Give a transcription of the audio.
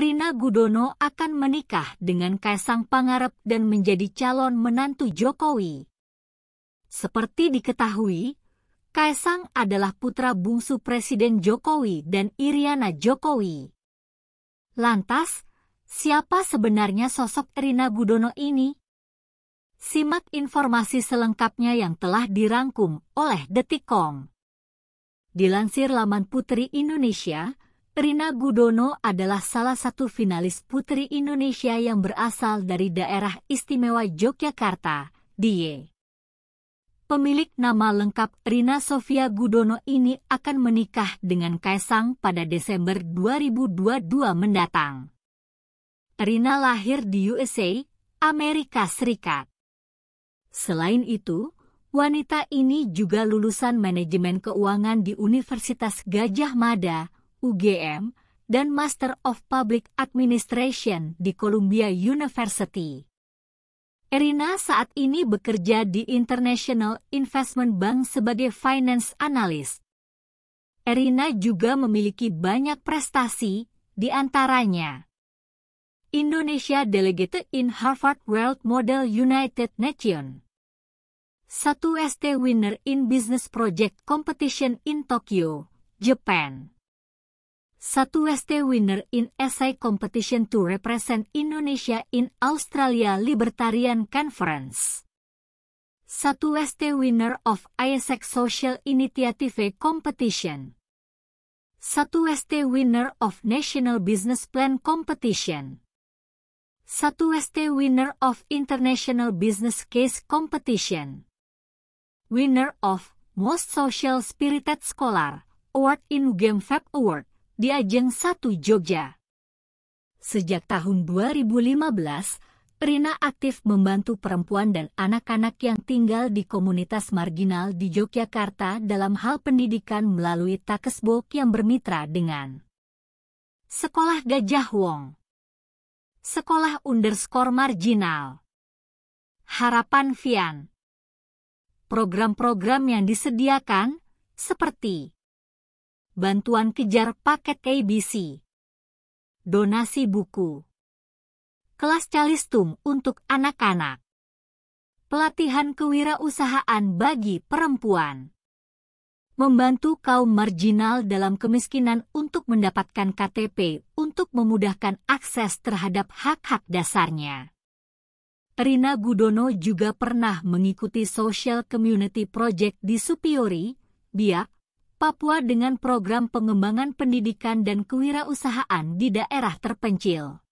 Rina Gudono akan menikah dengan Kaisang Pangarep dan menjadi calon menantu Jokowi. Seperti diketahui, Kaisang adalah putra bungsu Presiden Jokowi dan Iriana Jokowi. Lantas, siapa sebenarnya sosok Rina Gudono ini? Simak informasi selengkapnya yang telah dirangkum oleh Detikom. Dilansir laman Putri Indonesia, Rina Gudono adalah salah satu finalis putri Indonesia yang berasal dari daerah istimewa Yogyakarta, DIY. Pemilik nama lengkap Rina Sofia Gudono ini akan menikah dengan Kaisang pada Desember 2022 mendatang. Rina lahir di USA, Amerika Serikat. Selain itu, wanita ini juga lulusan manajemen keuangan di Universitas Gajah Mada, UGM, dan Master of Public Administration di Columbia University. Erina saat ini bekerja di International Investment Bank sebagai finance analyst. Erina juga memiliki banyak prestasi, di antaranya Indonesia Delegate in Harvard World Model United Nations satu ST Winner in Business Project Competition in Tokyo, Japan Satu ST winner in essay competition to represent Indonesia in Australia Libertarian Conference. Satu ST winner of ISEC Social Initiative Competition. Satu ST winner of National Business Plan Competition. Satu ST winner of International Business Case Competition. Winner of Most Social Spirited Scholar Award in Game Fab Award. di Ajeng satu Jogja. Sejak tahun 2015, Rina aktif membantu perempuan dan anak-anak yang tinggal di komunitas marginal di Yogyakarta dalam hal pendidikan melalui Takesbok yang bermitra dengan Sekolah Gajah Wong, Sekolah Underscore Marginal, Harapan Vian. Program-program yang disediakan, seperti bantuan kejar paket KBC, Donasi buku. Kelas calistung untuk anak-anak. Pelatihan kewirausahaan bagi perempuan. Membantu kaum marginal dalam kemiskinan untuk mendapatkan KTP untuk memudahkan akses terhadap hak-hak dasarnya. Rina Gudono juga pernah mengikuti Social Community Project di Supiori, Biak, Papua dengan program pengembangan pendidikan dan kewirausahaan di daerah terpencil.